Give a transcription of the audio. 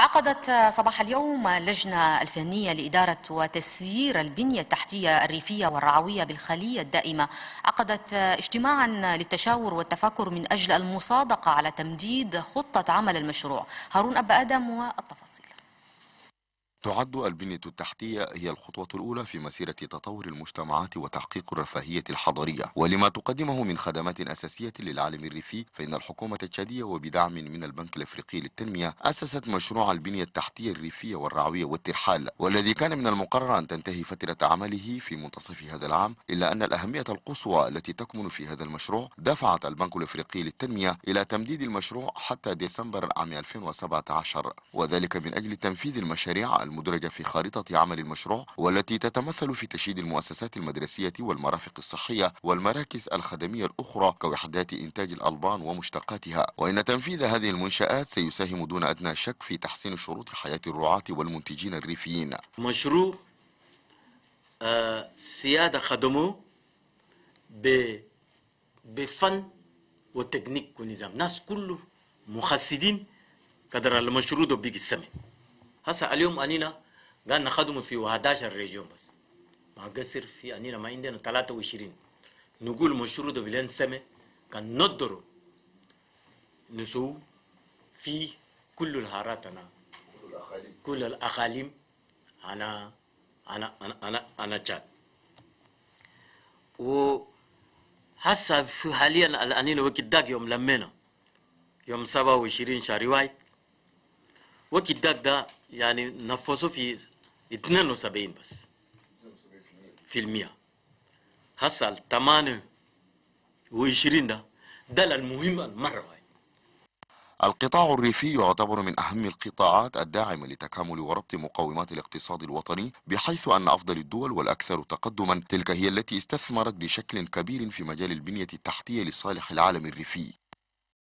عقدت صباح اليوم اللجنة الفنية لإدارة وتسيير البنية التحتية الريفية والرعوية بالخلية الدائمة عقدت اجتماعا للتشاور والتفكر من أجل المصادقة على تمديد خطة عمل المشروع هارون أبا آدم والتفاصيل تعد البنية التحتية هي الخطوة الأولى في مسيرة تطور المجتمعات وتحقيق الرفاهية الحضرية ولما تقدمه من خدمات أساسية للعالم الريفي فإن الحكومة التشادية وبدعم من البنك الأفريقي للتنمية أسست مشروع البنية التحتية الريفية والرعوية والترحال والذي كان من المقرر أن تنتهي فترة عمله في منتصف هذا العام إلا أن الأهمية القصوى التي تكمن في هذا المشروع دفعت البنك الأفريقي للتنمية إلى تمديد المشروع حتى ديسمبر عام 2017 وذلك من أجل تنفيذ المشاريع المدرجة في خارطة عمل المشروع والتي تتمثل في تشييد المؤسسات المدرسية والمرافق الصحية والمراكز الخدمية الأخرى كوحدات إنتاج الألبان ومشتقاتها وإن تنفيذ هذه المنشآت سيساهم دون أدنى شك في تحسين شروط حياة الرعاة والمنتجين الريفيين مشروع آه، سيادة خدموه بفن وتكنيك ونظام ناس كله مخسدين قدر المشروع بيجي السمين هسه اليوم انينا قال نخدم في 11 ريجون بس ما قصر في انينا ما عندنا 23 نقول مشروع ده بلين سمه كان ندرو نسو في كل الهارات انا كل الاقاليم انا انا انا انا انا تشاد وهسه في حاليا الانينا وقت داق يوم لمينا يوم 27 شهر واي وقت دا يعني نفذوا في 72 بس في المية حصل 28 ده ده المهم المرة القطاع الريفي يعتبر من أهم القطاعات الداعمة لتكامل وربط مقومات الاقتصاد الوطني بحيث أن أفضل الدول والأكثر تقدما تلك هي التي استثمرت بشكل كبير في مجال البنية التحتية لصالح العالم الريفي